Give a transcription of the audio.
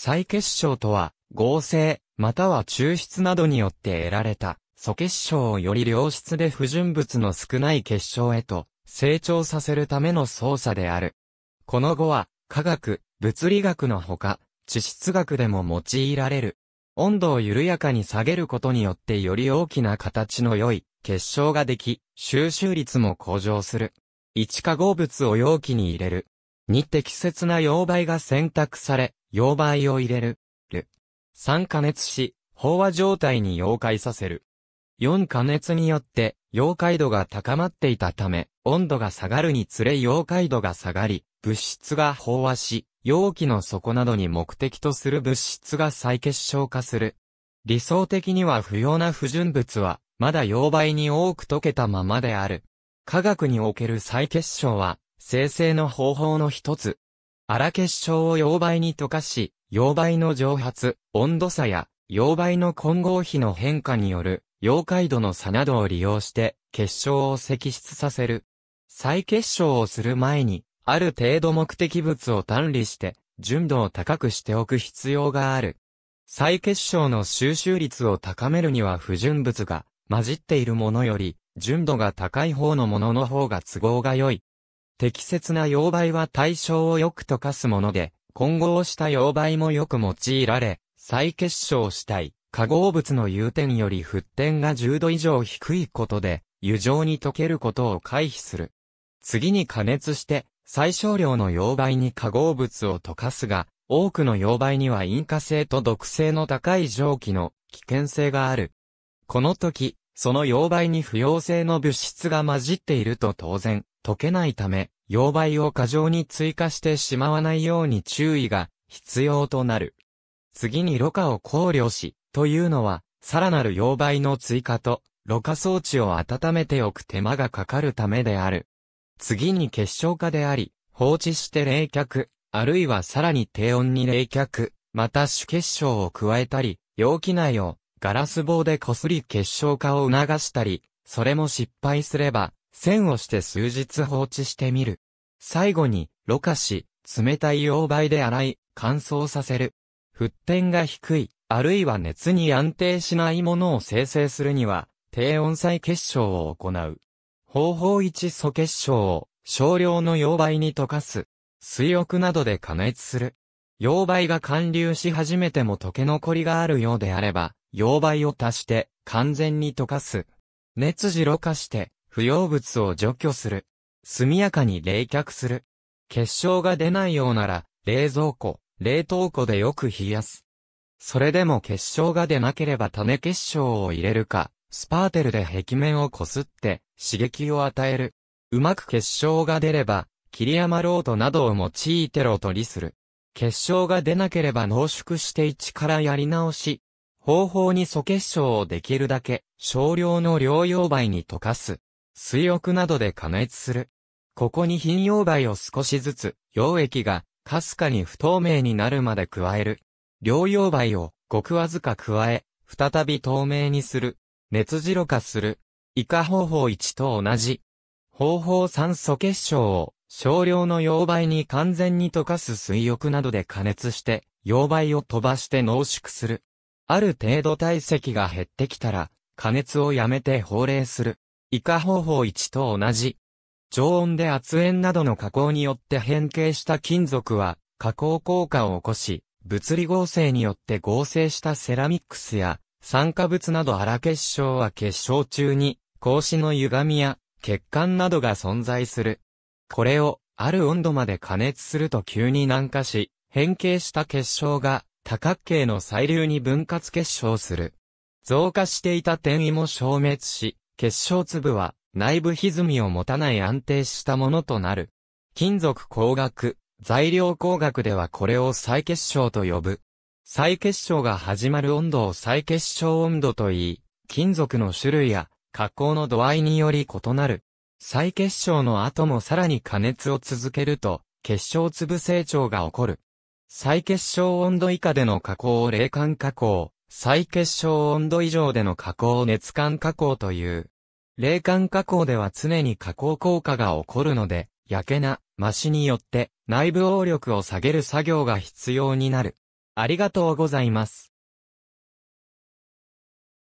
再結晶とは、合成、または抽出などによって得られた、素結晶をより良質で不純物の少ない結晶へと、成長させるための操作である。この後は、科学、物理学のほか、地質学でも用いられる。温度を緩やかに下げることによってより大きな形の良い結晶ができ、収集率も向上する。1化合物を容器に入れる。に適切な溶媒が選択され、溶媒を入れる。る。3加熱し、飽和状態に溶解させる。4加熱によって、溶解度が高まっていたため、温度が下がるにつれ溶解度が下がり、物質が飽和し、容器の底などに目的とする物質が再結晶化する。理想的には不要な不純物は、まだ溶媒に多く溶けたままである。科学における再結晶は、生成の方法の一つ。荒結晶を溶媒に溶かし、溶媒の蒸発、温度差や、溶媒の混合比の変化による、溶解度の差などを利用して、結晶を析出させる。再結晶をする前に、ある程度目的物を単理して、純度を高くしておく必要がある。再結晶の収集率を高めるには不純物が混じっているものより、純度が高い方のものの方が都合が良い。適切な溶媒は対象をよく溶かすもので、混合した溶媒もよく用いられ、再結晶したい。化合物の融点より沸点が10度以上低いことで、油状に溶けることを回避する。次に加熱して、最小量の溶媒に化合物を溶かすが、多くの溶媒には引火性と毒性の高い蒸気の危険性がある。この時、その溶媒に不溶性の物質が混じっていると当然、溶けないため、溶媒を過剰に追加してしまわないように注意が必要となる。次にろ過を考慮し、というのは、さらなる溶媒の追加と、ろ過装置を温めておく手間がかかるためである。次に結晶化であり、放置して冷却、あるいはさらに低温に冷却、また主結晶を加えたり、容器内をガラス棒でこすり結晶化を促したり、それも失敗すれば、栓をして数日放置してみる。最後に、ろ過し、冷たい溶媒で洗い、乾燥させる。沸点が低い、あるいは熱に安定しないものを生成するには、低温再結晶を行う。方法1素結晶を少量の溶媒に溶かす。水浴などで加熱する。溶媒が貫流し始めても溶け残りがあるようであれば、溶媒を足して完全に溶かす。熱時ろ過して不要物を除去する。速やかに冷却する。結晶が出ないようなら冷蔵庫、冷凍庫でよく冷やす。それでも結晶が出なければ種結晶を入れるか、スパーテルで壁面をこすって刺激を与える。うまく結晶が出れば、霧山ロートなどを用いてロトにする。結晶が出なければ濃縮して一からやり直し、方法に素結晶をできるだけ少量の療養灰に溶かす。水浴などで加熱する。ここに品溶灰を少しずつ、溶液がかすかに不透明になるまで加える。療養灰をごくわずか加え、再び透明にする。熱ろ化する。以下方法1と同じ。方法3素結晶を少量の溶媒に完全に溶かす水浴などで加熱して、溶媒を飛ばして濃縮する。ある程度体積が減ってきたら、加熱をやめて放冷する。以下方法1と同じ。常温で圧煙などの加工によって変形した金属は、加工効果を起こし、物理合成によって合成したセラミックスや、酸化物など荒結晶は結晶中に、格子の歪みや、血管などが存在する。これを、ある温度まで加熱すると急に軟化し、変形した結晶が多角形の細粒に分割結晶する。増加していた転移も消滅し、結晶粒は内部歪みを持たない安定したものとなる。金属工学、材料工学ではこれを再結晶と呼ぶ。再結晶が始まる温度を再結晶温度と言い、金属の種類や加工の度合いにより異なる。再結晶の後もさらに加熱を続けると、結晶粒成長が起こる。再結晶温度以下での加工を冷感加工、再結晶温度以上での加工を熱感加工という。冷感加工では常に加工効果が起こるので、やけな、増しによって内部応力を下げる作業が必要になる。ありがとうございます。